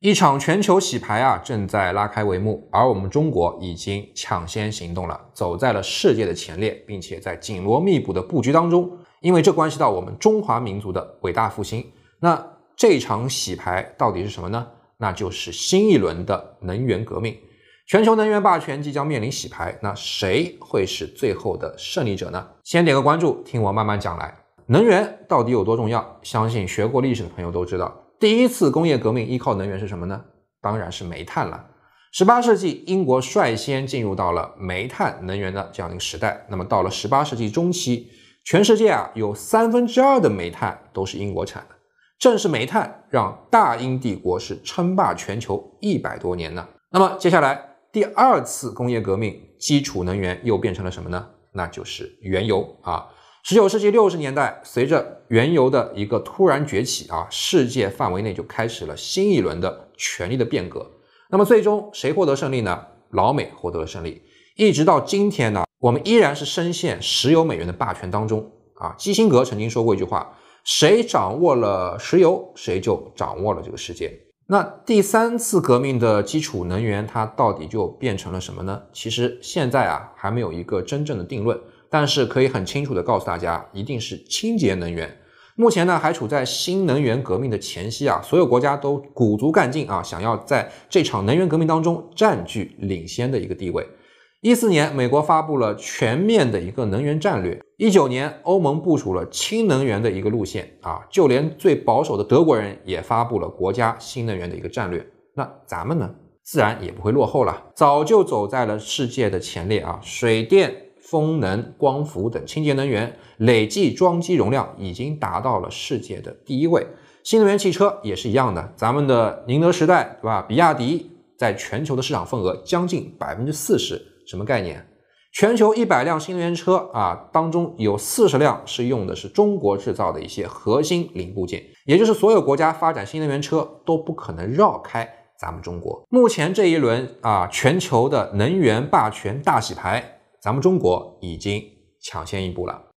一场全球洗牌啊，正在拉开帷幕，而我们中国已经抢先行动了，走在了世界的前列，并且在紧锣密鼓的布局当中，因为这关系到我们中华民族的伟大复兴。那这场洗牌到底是什么呢？那就是新一轮的能源革命，全球能源霸权即将面临洗牌，那谁会是最后的胜利者呢？先点个关注，听我慢慢讲来。能源到底有多重要？相信学过历史的朋友都知道。第一次工业革命依靠能源是什么呢？当然是煤炭了。十八世纪，英国率先进入到了煤炭能源的这样一个时代。那么到了十八世纪中期，全世界啊有三分之二的煤炭都是英国产的。正是煤炭让大英帝国是称霸全球一百多年呢。那么接下来，第二次工业革命基础能源又变成了什么呢？那就是原油啊。十九世纪六十年代，随着原油的一个突然崛起啊，世界范围内就开始了新一轮的权力的变革。那么最终谁获得胜利呢？老美获得了胜利。一直到今天呢，我们依然是深陷石油美元的霸权当中啊。基辛格曾经说过一句话：“谁掌握了石油，谁就掌握了这个世界。”那第三次革命的基础能源，它到底就变成了什么呢？其实现在啊，还没有一个真正的定论。但是可以很清楚的告诉大家，一定是清洁能源。目前呢还处在新能源革命的前夕啊，所有国家都鼓足干劲啊，想要在这场能源革命当中占据领先的一个地位。一四年，美国发布了全面的一个能源战略；一九年，欧盟部署了氢能源的一个路线啊，就连最保守的德国人也发布了国家新能源的一个战略。那咱们呢，自然也不会落后了，早就走在了世界的前列啊，水电。风能、光伏等清洁能源累计装机容量已经达到了世界的第一位。新能源汽车也是一样的，咱们的宁德时代，对吧？比亚迪在全球的市场份额将近百分之四十，什么概念？全球一百辆新能源车啊，当中有四十辆是用的是中国制造的一些核心零部件，也就是所有国家发展新能源车都不可能绕开咱们中国。目前这一轮啊，全球的能源霸权大洗牌。咱们中国已经抢先一步了。